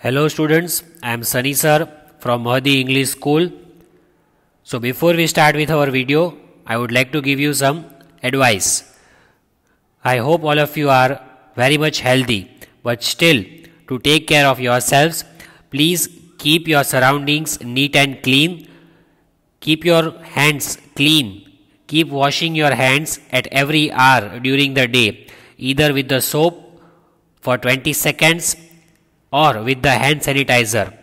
Hello students, I am Sunny sir from Mahdi English School. So before we start with our video, I would like to give you some advice. I hope all of you are very much healthy, but still to take care of yourselves, please keep your surroundings neat and clean. Keep your hands clean. Keep washing your hands at every hour during the day, either with the soap for 20 seconds or with the hand sanitizer.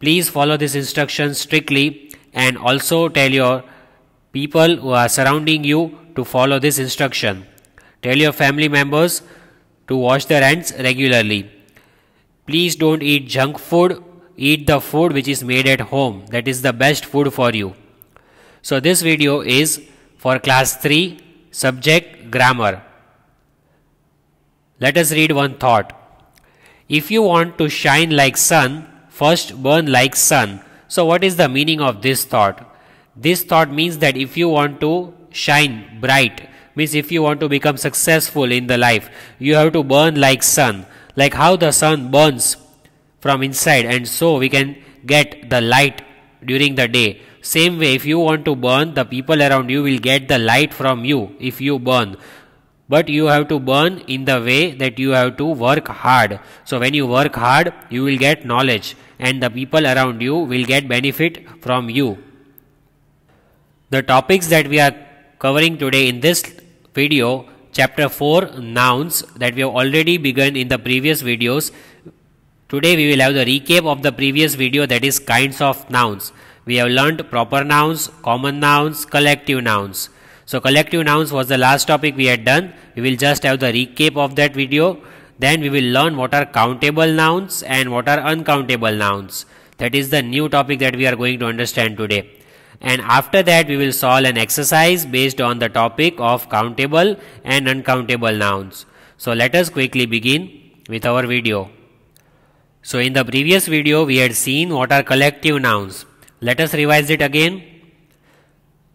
Please follow these instructions strictly and also tell your people who are surrounding you to follow this instruction. Tell your family members to wash their hands regularly. Please don't eat junk food. Eat the food which is made at home. That is the best food for you. So this video is for class 3 subject grammar. Let us read one thought. If you want to shine like sun, first burn like sun. So what is the meaning of this thought? This thought means that if you want to shine bright, means if you want to become successful in the life, you have to burn like sun, like how the sun burns from inside and so we can get the light during the day. Same way if you want to burn, the people around you will get the light from you if you burn but you have to burn in the way that you have to work hard so when you work hard you will get knowledge and the people around you will get benefit from you the topics that we are covering today in this video chapter 4 nouns that we have already begun in the previous videos today we will have the recap of the previous video that is kinds of nouns we have learned proper nouns common nouns collective nouns so collective nouns was the last topic we had done. We will just have the recap of that video. Then we will learn what are countable nouns and what are uncountable nouns. That is the new topic that we are going to understand today. And after that we will solve an exercise based on the topic of countable and uncountable nouns. So let us quickly begin with our video. So in the previous video we had seen what are collective nouns. Let us revise it again.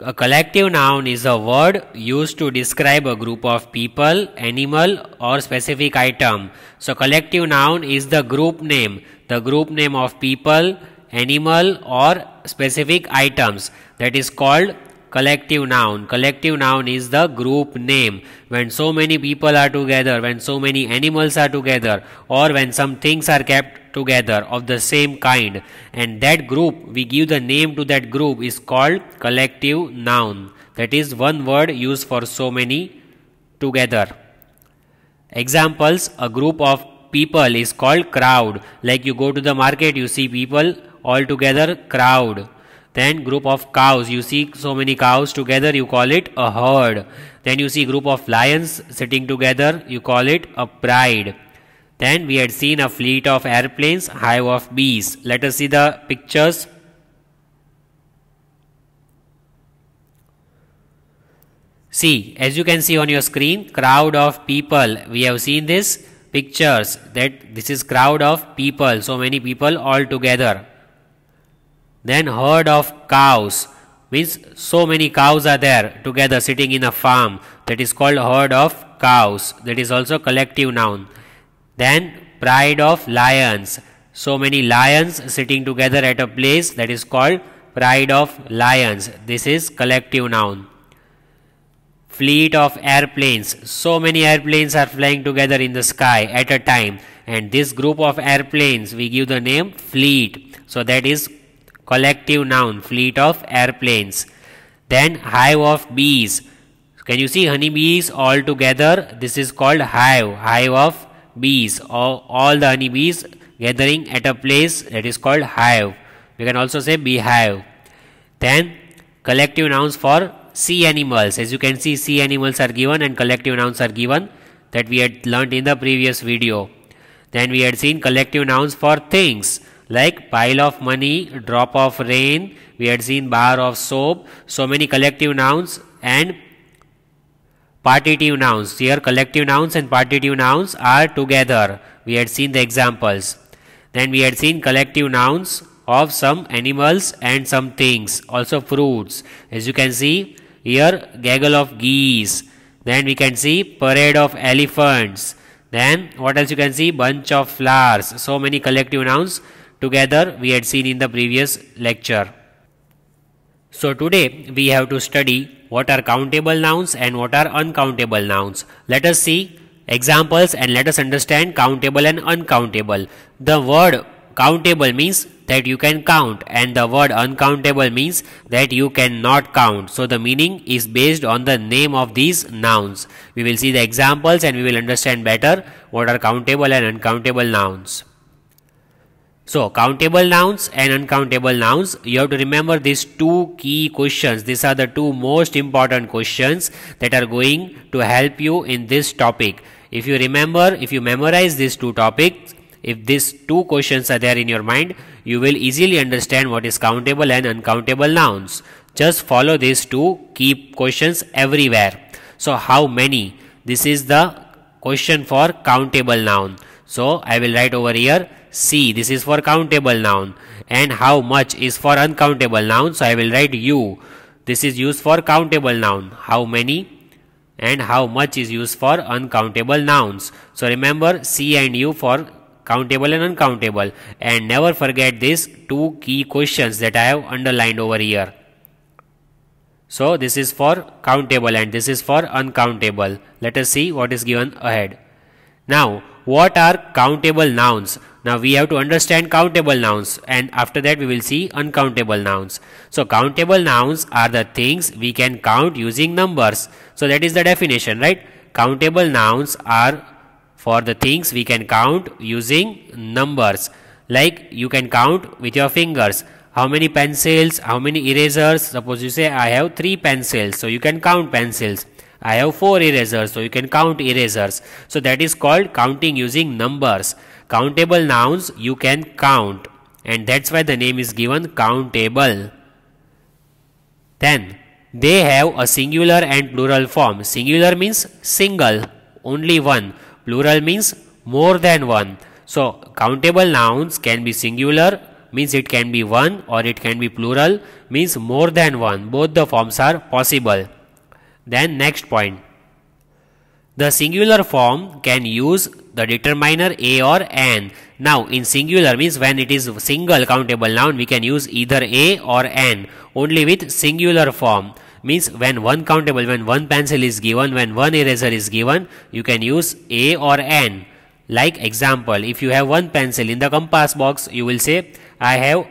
A collective noun is a word used to describe a group of people, animal or specific item. So collective noun is the group name, the group name of people, animal or specific items that is called collective noun collective noun is the group name when so many people are together when so many animals are together or when some things are kept together of the same kind and that group we give the name to that group is called collective noun that is one word used for so many together examples a group of people is called crowd like you go to the market you see people all together crowd then group of cows you see so many cows together you call it a herd then you see group of lions sitting together you call it a pride then we had seen a fleet of airplanes hive of bees let us see the pictures see as you can see on your screen crowd of people we have seen this pictures that this is crowd of people so many people all together then herd of cows means so many cows are there together sitting in a farm that is called herd of cows that is also collective noun. Then pride of lions so many lions sitting together at a place that is called pride of lions this is collective noun fleet of airplanes so many airplanes are flying together in the sky at a time and this group of airplanes we give the name fleet so that is collective noun, fleet of airplanes. Then hive of bees. Can you see honeybees all together? This is called hive, hive of bees. All, all the honeybees gathering at a place that is called hive. We can also say beehive. Then collective nouns for sea animals. As you can see, sea animals are given and collective nouns are given that we had learnt in the previous video. Then we had seen collective nouns for things like pile of money, drop of rain, we had seen bar of soap, so many collective nouns and partitive nouns. Here collective nouns and partitive nouns are together. We had seen the examples. Then we had seen collective nouns of some animals and some things, also fruits. As you can see here gaggle of geese. Then we can see parade of elephants. Then what else you can see? Bunch of flowers. So many collective nouns together we had seen in the previous lecture. So today we have to study what are countable nouns and what are uncountable nouns. Let us see examples and let us understand countable and uncountable. The word countable means that you can count and the word uncountable means that you cannot count. So the meaning is based on the name of these nouns. We will see the examples and we will understand better what are countable and uncountable nouns. So countable nouns and uncountable nouns, you have to remember these two key questions. These are the two most important questions that are going to help you in this topic. If you remember, if you memorize these two topics, if these two questions are there in your mind, you will easily understand what is countable and uncountable nouns. Just follow these two key questions everywhere. So how many? This is the question for countable noun. So I will write over here C. This is for countable noun. And how much is for uncountable noun. So I will write U. This is used for countable noun. How many and how much is used for uncountable nouns. So remember C and U for countable and uncountable. And never forget these two key questions that I have underlined over here. So this is for countable and this is for uncountable. Let us see what is given ahead. Now what are countable nouns now we have to understand countable nouns and after that we will see uncountable nouns. So countable nouns are the things we can count using numbers. So that is the definition, right? Countable nouns are for the things we can count using numbers. Like you can count with your fingers. How many pencils, how many erasers? Suppose you say I have three pencils. So you can count pencils. I have 4 erasers so you can count erasers. So that is called counting using numbers. Countable nouns you can count and that's why the name is given countable. Then they have a singular and plural form. Singular means single, only one. Plural means more than one. So countable nouns can be singular means it can be one or it can be plural means more than one. Both the forms are possible. Then next point. The singular form can use the determiner a or an. Now in singular means when it is single countable noun we can use either a or an only with singular form means when one countable when one pencil is given when one eraser is given you can use a or an. Like example if you have one pencil in the compass box you will say I have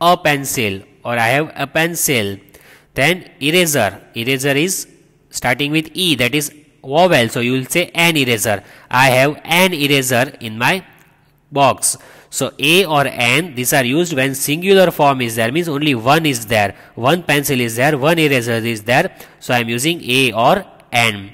a pencil or I have a pencil then eraser eraser is starting with E that is vowel so you will say an eraser I have an eraser in my box so A or an these are used when singular form is there means only one is there one pencil is there one eraser is there so I am using A or an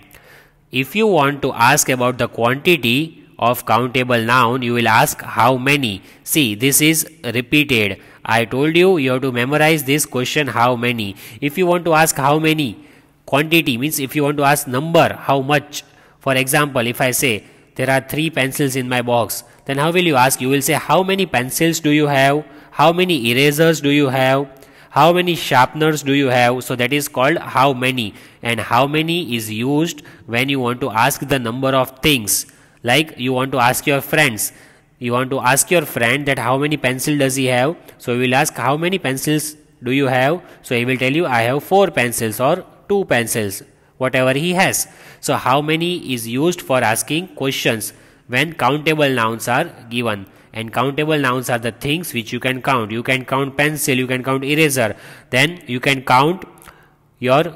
if you want to ask about the quantity of countable noun you will ask how many see this is repeated I told you you have to memorize this question how many if you want to ask how many quantity means if you want to ask number how much for example if i say there are three pencils in my box then how will you ask you will say how many pencils do you have how many erasers do you have how many sharpeners do you have so that is called how many and how many is used when you want to ask the number of things like you want to ask your friends you want to ask your friend that how many pencil does he have so you will ask how many pencils do you have so he will tell you i have four pencils or two pencils, whatever he has. So how many is used for asking questions when countable nouns are given and countable nouns are the things which you can count. You can count pencil, you can count eraser, then you can count your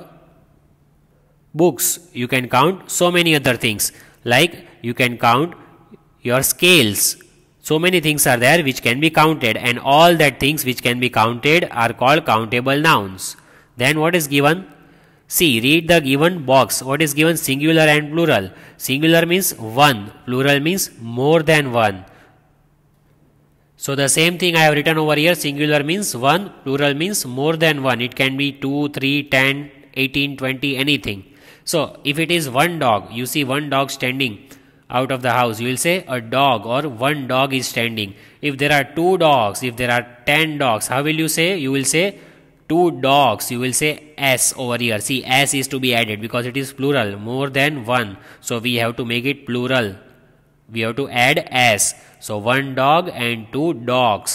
books, you can count so many other things like you can count your scales. So many things are there which can be counted and all that things which can be counted are called countable nouns. Then what is given? See, read the given box. What is given? Singular and plural. Singular means one, plural means more than one. So the same thing I have written over here, singular means one, plural means more than one. It can be two, three, ten, eighteen, twenty, anything. So if it is one dog, you see one dog standing out of the house, you will say a dog or one dog is standing. If there are two dogs, if there are ten dogs, how will you say? You will say two dogs you will say s over here see s is to be added because it is plural more than one so we have to make it plural we have to add s so one dog and two dogs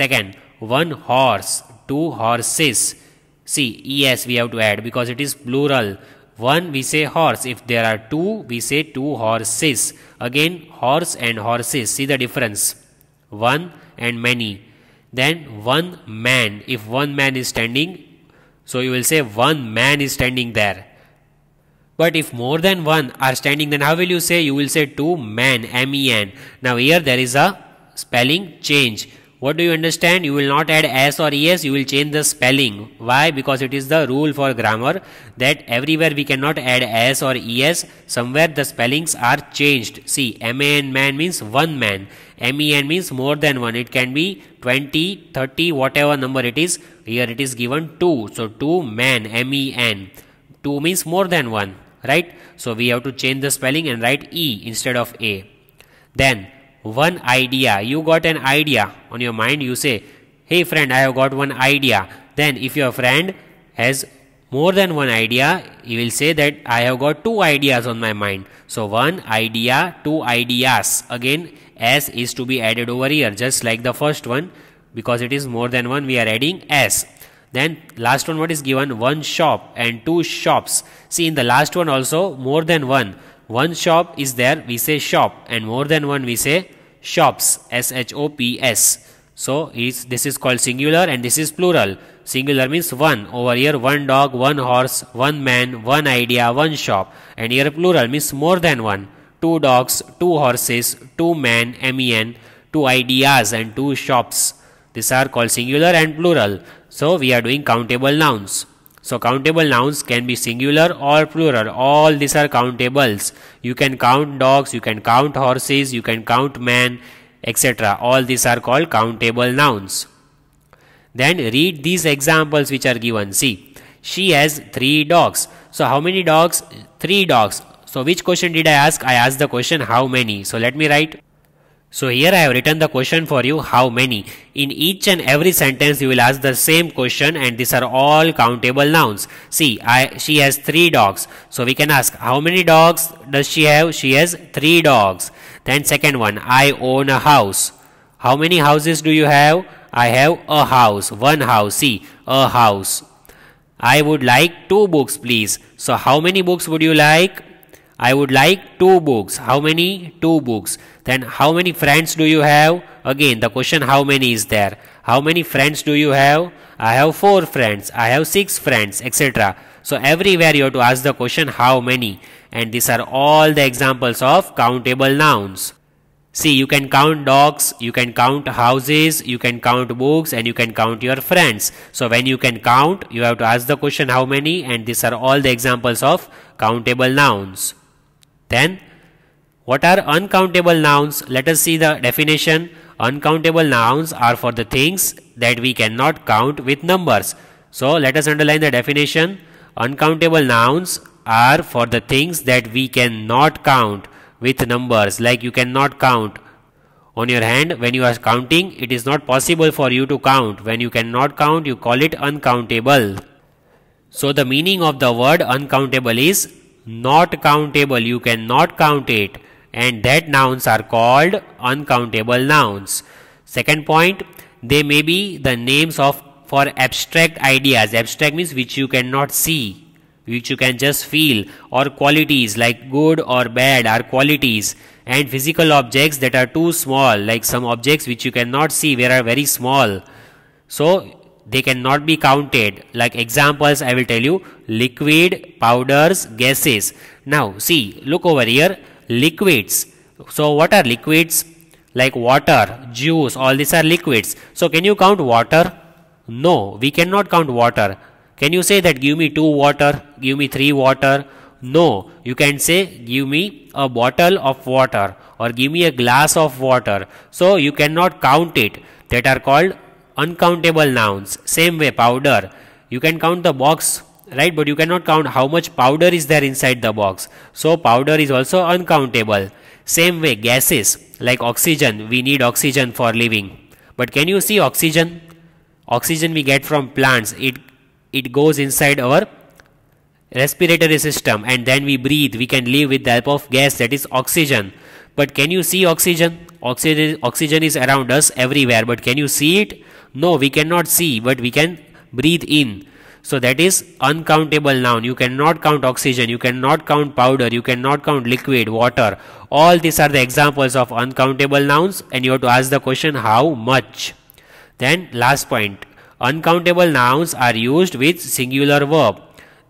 second one horse two horses see es we have to add because it is plural one we say horse if there are two we say two horses again horse and horses see the difference one and many then one man if one man is standing so you will say one man is standing there but if more than one are standing then how will you say you will say two men men now here there is a spelling change what do you understand? You will not add s or es, you will change the spelling. Why? Because it is the rule for grammar that everywhere we cannot add s or es, somewhere the spellings are changed. See, man man means one man, men means more than one. It can be 20, 30, whatever number it is. Here it is given 2. So 2 man, men. 2 means more than one, right? So we have to change the spelling and write e instead of a. Then one idea. You got an idea on your mind, you say, Hey friend, I have got one idea. Then, if your friend has more than one idea, he will say that I have got two ideas on my mind. So, one idea, two ideas. Again, S is to be added over here, just like the first one, because it is more than one, we are adding S. Then last one what is given? One shop and two shops. See in the last one also more than one one shop is there, we say shop, and more than one we say shops, S-H-O-P-S. So this is called singular and this is plural. Singular means one. Over here, one dog, one horse, one man, one idea, one shop. And here plural means more than one. Two dogs, two horses, two men, M-E-N, two ideas and two shops. These are called singular and plural. So we are doing countable nouns. So countable nouns can be singular or plural. All these are countables. You can count dogs, you can count horses, you can count men, etc. All these are called countable nouns. Then read these examples which are given. See, she has three dogs. So how many dogs? Three dogs. So which question did I ask? I asked the question how many. So let me write so here I have written the question for you how many. In each and every sentence you will ask the same question and these are all countable nouns. See, I, she has three dogs. So we can ask how many dogs does she have? She has three dogs. Then second one, I own a house. How many houses do you have? I have a house. One house. See, a house. I would like two books please. So how many books would you like? I would like two books. How many? Two books. Then how many friends do you have? Again, the question how many is there? How many friends do you have? I have four friends. I have six friends, etc. So everywhere you have to ask the question how many. And these are all the examples of countable nouns. See, you can count dogs, you can count houses, you can count books and you can count your friends. So when you can count, you have to ask the question how many and these are all the examples of countable nouns. Then what are uncountable nouns? Let us see the definition. Uncountable nouns are for the things that we cannot count with numbers. So let us underline the definition. Uncountable nouns are for the things that we cannot count with numbers like you cannot count on your hand when you are counting it is not possible for you to count when you cannot count you call it uncountable so the meaning of the word uncountable is not countable, you cannot count it and that nouns are called uncountable nouns. Second point, they may be the names of for abstract ideas. Abstract means which you cannot see, which you can just feel or qualities like good or bad are qualities and physical objects that are too small like some objects which you cannot see where are very small. So they cannot be counted like examples I will tell you liquid powders gases now see look over here liquids so what are liquids like water juice all these are liquids so can you count water no we cannot count water can you say that give me two water give me three water no you can say give me a bottle of water or give me a glass of water so you cannot count it that are called uncountable nouns same way powder you can count the box right but you cannot count how much powder is there inside the box so powder is also uncountable same way gases like oxygen we need oxygen for living but can you see oxygen oxygen we get from plants it it goes inside our respiratory system and then we breathe we can live with the help of gas that is oxygen but can you see oxygen oxygen oxygen is around us everywhere but can you see it no we cannot see but we can breathe in so that is uncountable noun you cannot count oxygen you cannot count powder you cannot count liquid water all these are the examples of uncountable nouns and you have to ask the question how much then last point uncountable nouns are used with singular verb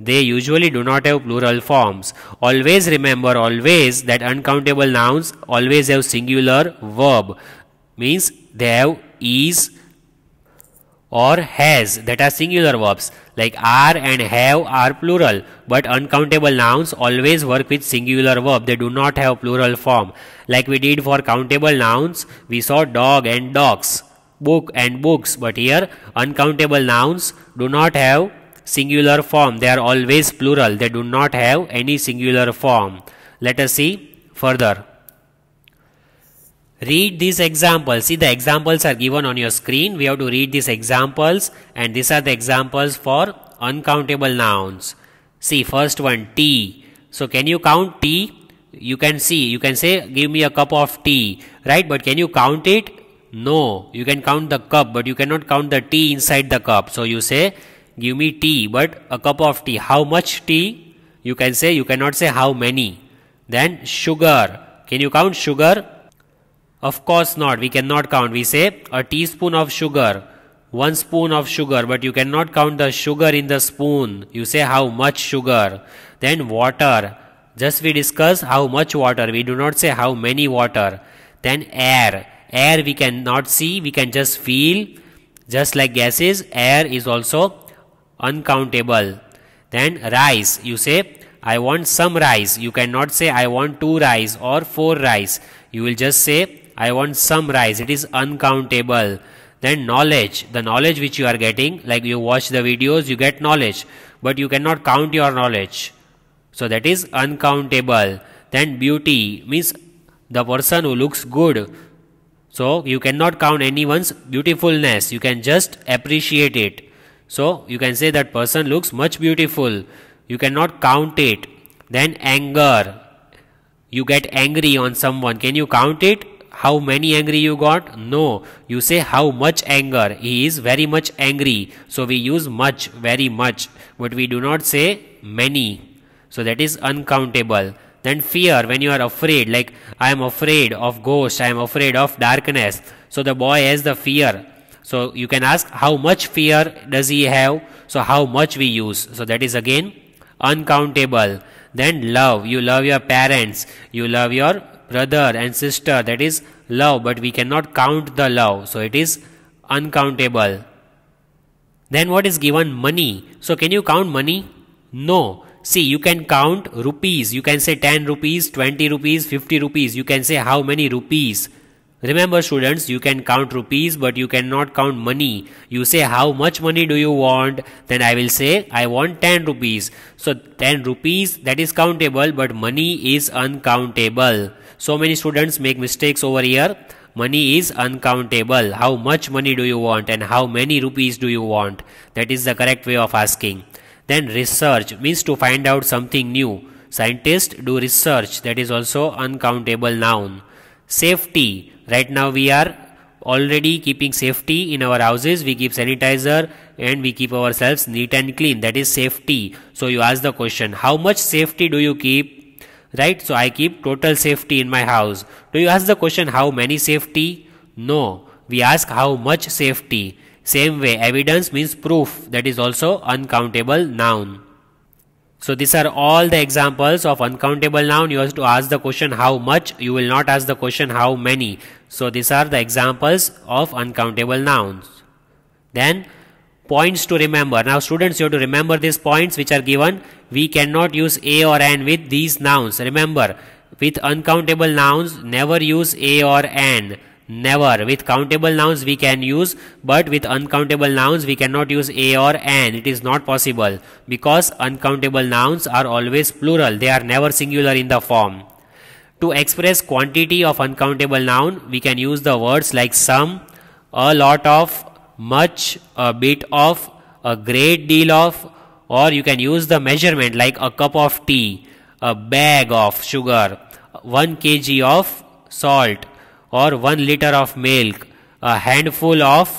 they usually do not have plural forms. Always remember always that uncountable nouns always have singular verb. Means they have is or has that are singular verbs like are and have are plural but uncountable nouns always work with singular verb they do not have plural form like we did for countable nouns we saw dog and dogs book and books but here uncountable nouns do not have singular form. They are always plural. They do not have any singular form. Let us see further. Read these examples. See the examples are given on your screen. We have to read these examples and these are the examples for uncountable nouns. See first one tea. So can you count tea? You can see, you can say give me a cup of tea, right? But can you count it? No, you can count the cup, but you cannot count the tea inside the cup. So you say give me tea, but a cup of tea. How much tea? You can say, you cannot say how many. Then sugar. Can you count sugar? Of course not. We cannot count. We say a teaspoon of sugar, one spoon of sugar, but you cannot count the sugar in the spoon. You say how much sugar. Then water. Just we discuss how much water. We do not say how many water. Then air. Air we cannot see. We can just feel. Just like gases, air is also uncountable then rice you say I want some rice you cannot say I want two rice or four rice you will just say I want some rice it is uncountable then knowledge the knowledge which you are getting like you watch the videos you get knowledge but you cannot count your knowledge so that is uncountable then beauty means the person who looks good so you cannot count anyone's beautifulness you can just appreciate it so you can say that person looks much beautiful. You cannot count it. Then anger. You get angry on someone. Can you count it? How many angry you got? No. You say how much anger. He is very much angry. So we use much, very much. But we do not say many. So that is uncountable then fear when you are afraid like i am afraid of ghost i am afraid of darkness so the boy has the fear so you can ask how much fear does he have? So how much we use? So that is again uncountable. Then love. You love your parents. You love your brother and sister. That is love. But we cannot count the love. So it is uncountable. Then what is given? Money. So can you count money? No. See, you can count rupees. You can say 10 rupees, 20 rupees, 50 rupees. You can say how many rupees. Remember students, you can count rupees but you cannot count money. You say how much money do you want? Then I will say I want 10 rupees. So 10 rupees that is countable but money is uncountable. So many students make mistakes over here. Money is uncountable. How much money do you want and how many rupees do you want? That is the correct way of asking. Then research means to find out something new. Scientists do research that is also uncountable noun safety right now we are already keeping safety in our houses we keep sanitizer and we keep ourselves neat and clean that is safety so you ask the question how much safety do you keep right so i keep total safety in my house do you ask the question how many safety no we ask how much safety same way evidence means proof that is also uncountable noun so these are all the examples of uncountable noun. You have to ask the question how much. You will not ask the question how many. So these are the examples of uncountable nouns. Then points to remember. Now students you have to remember these points which are given. We cannot use a or an with these nouns. Remember with uncountable nouns never use a or an never. With countable nouns we can use but with uncountable nouns we cannot use a or an. It is not possible because uncountable nouns are always plural. They are never singular in the form. To express quantity of uncountable noun we can use the words like some, a lot of, much, a bit of, a great deal of or you can use the measurement like a cup of tea, a bag of sugar, 1 kg of salt, or 1 liter of milk a handful of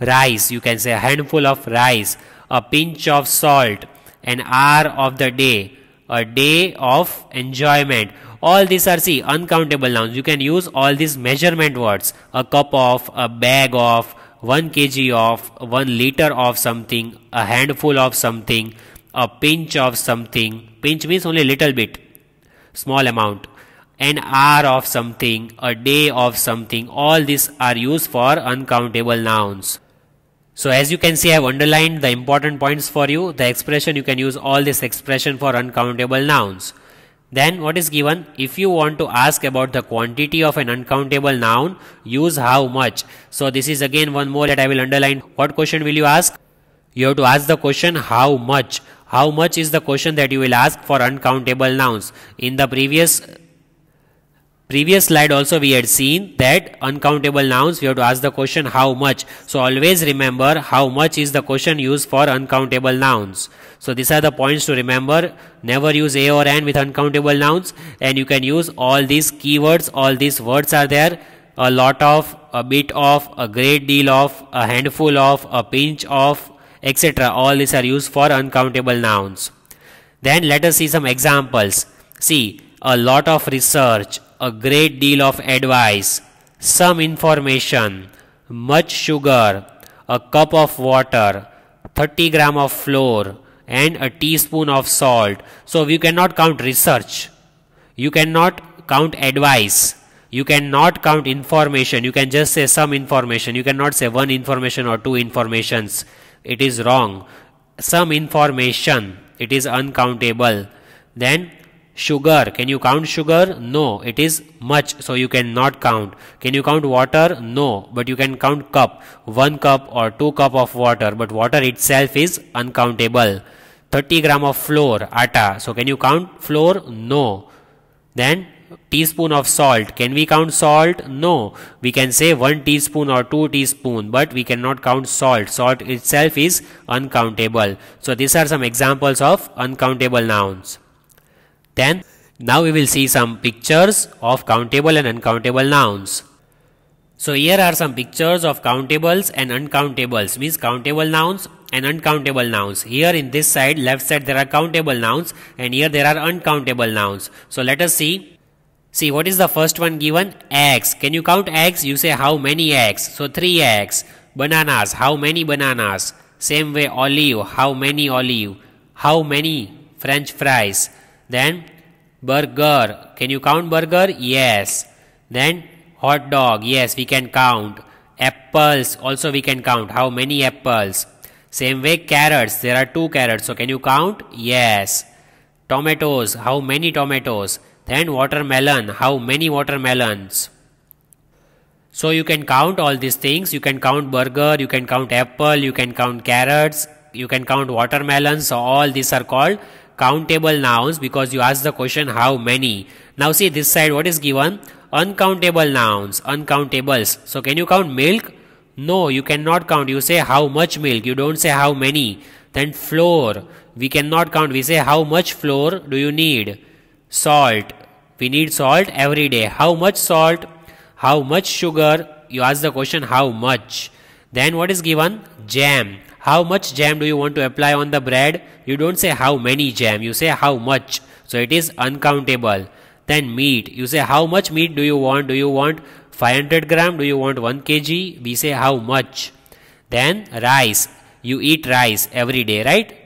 rice you can say a handful of rice a pinch of salt an hour of the day a day of enjoyment all these are see uncountable nouns you can use all these measurement words a cup of a bag of 1 kg of 1 liter of something a handful of something a pinch of something pinch means only little bit small amount an hour of something, a day of something, all these are used for uncountable nouns. So as you can see, I have underlined the important points for you. The expression, you can use all this expression for uncountable nouns. Then what is given? If you want to ask about the quantity of an uncountable noun, use how much. So this is again one more that I will underline. What question will you ask? You have to ask the question how much. How much is the question that you will ask for uncountable nouns. In the previous Previous slide also we had seen that uncountable nouns we have to ask the question how much. So always remember how much is the question used for uncountable nouns. So these are the points to remember. Never use a or an with uncountable nouns and you can use all these keywords, all these words are there. A lot of, a bit of, a great deal of, a handful of, a pinch of, etc. All these are used for uncountable nouns. Then let us see some examples. See, a lot of research, a great deal of advice, some information, much sugar, a cup of water, 30 gram of flour and a teaspoon of salt. So you cannot count research. You cannot count advice. You cannot count information. You can just say some information. You cannot say one information or two informations. It is wrong. Some information. It is uncountable. Then sugar can you count sugar no it is much so you cannot count can you count water no but you can count cup one cup or two cup of water but water itself is uncountable 30 gram of flour atta so can you count flour no then teaspoon of salt can we count salt no we can say one teaspoon or two teaspoon but we cannot count salt salt itself is uncountable so these are some examples of uncountable nouns then now we will see some pictures of countable and uncountable nouns. So here are some pictures of countables and uncountables means countable nouns and uncountable nouns. Here in this side left side there are countable nouns and here there are uncountable nouns. So let us see. See what is the first one given? Eggs. Can you count eggs? You say how many eggs? So 3 eggs. Bananas. How many bananas? Same way olive. How many olive? How many french fries? Then burger. Can you count burger? Yes. Then hot dog. Yes, we can count. Apples also we can count. How many apples? Same way carrots. There are two carrots. So can you count? Yes. Tomatoes. How many tomatoes? Then watermelon. How many watermelons? So you can count all these things. You can count burger, you can count apple, you can count carrots, you can count watermelons. So all these are called countable nouns because you asked the question how many. Now see this side what is given? Uncountable nouns, uncountables. So can you count milk? No, you cannot count. You say how much milk. You don't say how many. Then floor. We cannot count. We say how much floor do you need? Salt. We need salt every day. How much salt? How much sugar? You ask the question how much. Then what is given? Jam how much jam do you want to apply on the bread? You don't say how many jam, you say how much. So it is uncountable. Then meat, you say how much meat do you want? Do you want 500 gram? Do you want 1 kg? We say how much. Then rice, you eat rice every day, right?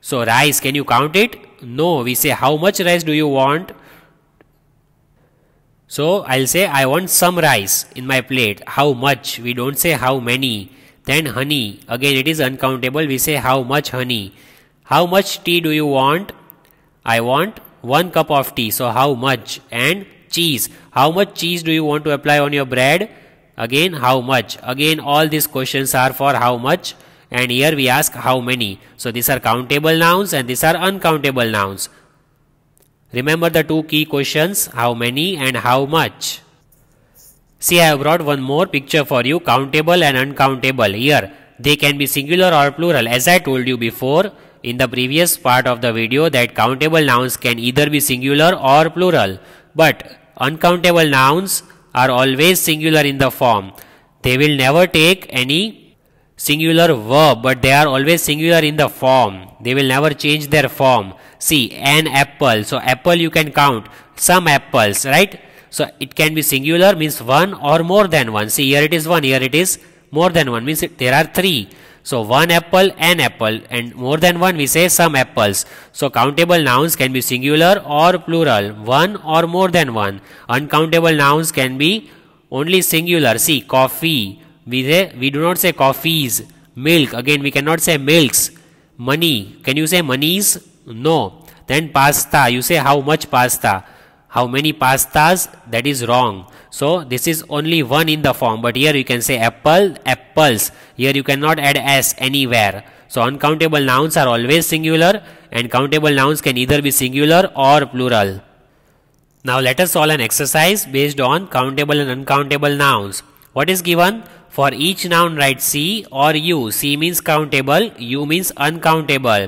So rice, can you count it? No, we say how much rice do you want? So I'll say I want some rice in my plate. How much? We don't say how many then honey. Again, it is uncountable. We say how much honey. How much tea do you want? I want one cup of tea. So how much? And cheese. How much cheese do you want to apply on your bread? Again, how much? Again, all these questions are for how much. And here we ask how many. So these are countable nouns and these are uncountable nouns. Remember the two key questions, how many and how much. See, I have brought one more picture for you, countable and uncountable. Here, they can be singular or plural. As I told you before in the previous part of the video that countable nouns can either be singular or plural. But uncountable nouns are always singular in the form. They will never take any singular verb, but they are always singular in the form. They will never change their form. See, an apple. So apple you can count. Some apples, right? So it can be singular means one or more than one. See here it is one, here it is more than one means there are three. So one apple, an apple and more than one we say some apples. So countable nouns can be singular or plural, one or more than one. Uncountable nouns can be only singular. See coffee, we, say, we do not say coffees, milk, again we cannot say milks, money, can you say monies? No. Then pasta, you say how much pasta how many pastas that is wrong so this is only one in the form but here you can say apple apples here you cannot add s anywhere so uncountable nouns are always singular and countable nouns can either be singular or plural now let us solve an exercise based on countable and uncountable nouns what is given for each noun write c or u c means countable u means uncountable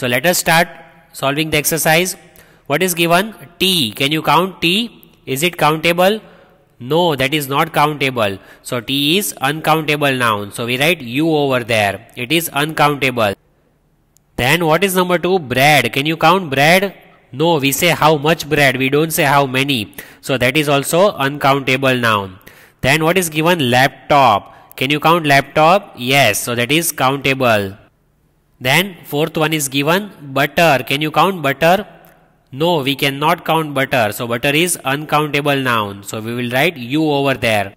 so let us start solving the exercise what is given? T. Can you count T? Is it countable? No, that is not countable. So T is uncountable noun. So we write U over there. It is uncountable. Then what is number two? Bread. Can you count bread? No, we say how much bread. We don't say how many. So that is also uncountable noun. Then what is given? Laptop. Can you count laptop? Yes. So that is countable. Then fourth one is given butter. Can you count butter? No, we cannot count butter. So butter is uncountable noun. So we will write U over there.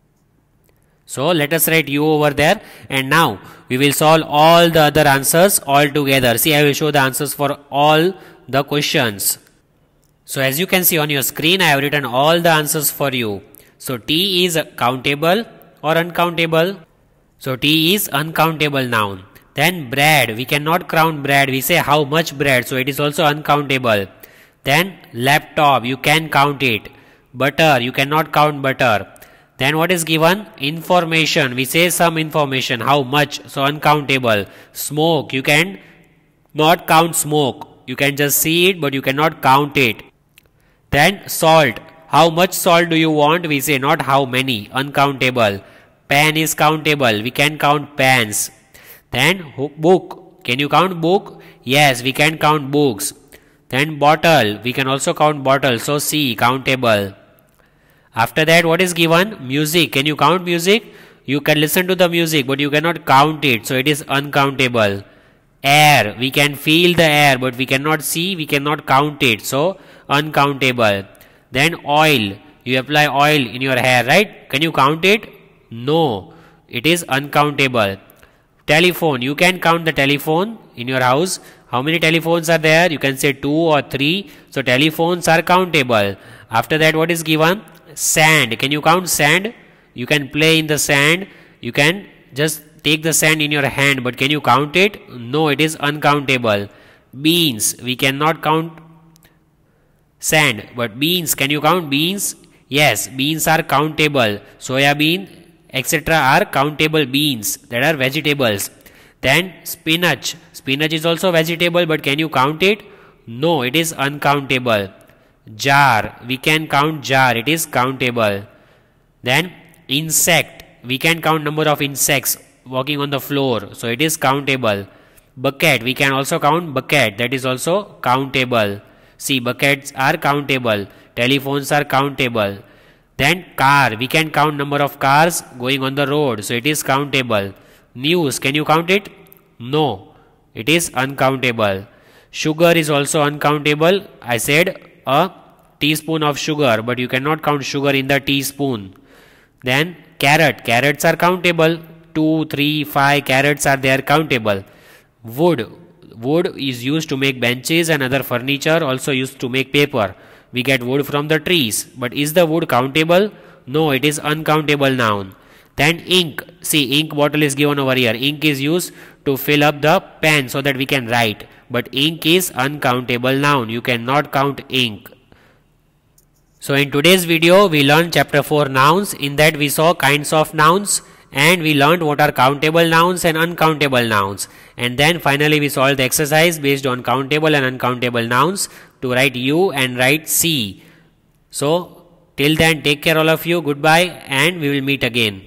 So let us write u over there and now we will solve all the other answers all together. See I will show the answers for all the questions. So as you can see on your screen I have written all the answers for you. So T is countable or uncountable. So T is uncountable noun. Then bread we cannot count bread we say how much bread so it is also uncountable. Then laptop, you can count it. Butter, you cannot count butter. Then what is given? Information. We say some information. How much? So uncountable. Smoke. You can not count smoke. You can just see it, but you cannot count it. Then salt. How much salt do you want? We say not how many. Uncountable. Pan is countable. We can count pans. Then book. Can you count book? Yes, we can count books. Then bottle, we can also count bottle. So C, countable. After that, what is given? Music. Can you count music? You can listen to the music, but you cannot count it. So it is uncountable. Air, we can feel the air, but we cannot see, we cannot count it. So uncountable. Then oil, you apply oil in your hair, right? Can you count it? No, it is uncountable. Telephone, you can count the telephone in your house, how many telephones are there? You can say two or three. So telephones are countable. After that, what is given? Sand. Can you count sand? You can play in the sand. You can just take the sand in your hand. But can you count it? No, it is uncountable. Beans. We cannot count sand. But beans. Can you count beans? Yes, beans are countable. Soya bean, etc. are countable beans that are vegetables. Then spinach. Spinach is also vegetable, but can you count it? No, it is uncountable. Jar. We can count jar. It is countable. Then insect. We can count number of insects walking on the floor. So it is countable. Bucket. We can also count bucket. That is also countable. See, buckets are countable. Telephones are countable. Then car. We can count number of cars going on the road. So it is countable. News, can you count it? No, it is uncountable. Sugar is also uncountable. I said a teaspoon of sugar, but you cannot count sugar in the teaspoon. Then carrot, carrots are countable. 2, 3, 5 carrots are there countable. Wood, wood is used to make benches and other furniture, also used to make paper. We get wood from the trees, but is the wood countable? No, it is uncountable noun. Then ink. See, ink bottle is given over here. Ink is used to fill up the pen so that we can write. But ink is uncountable noun. You cannot count ink. So in today's video, we learned chapter 4 nouns. In that we saw kinds of nouns and we learned what are countable nouns and uncountable nouns and then finally we solved the exercise based on countable and uncountable nouns to write U and write C. So till then take care all of you goodbye and we will meet again.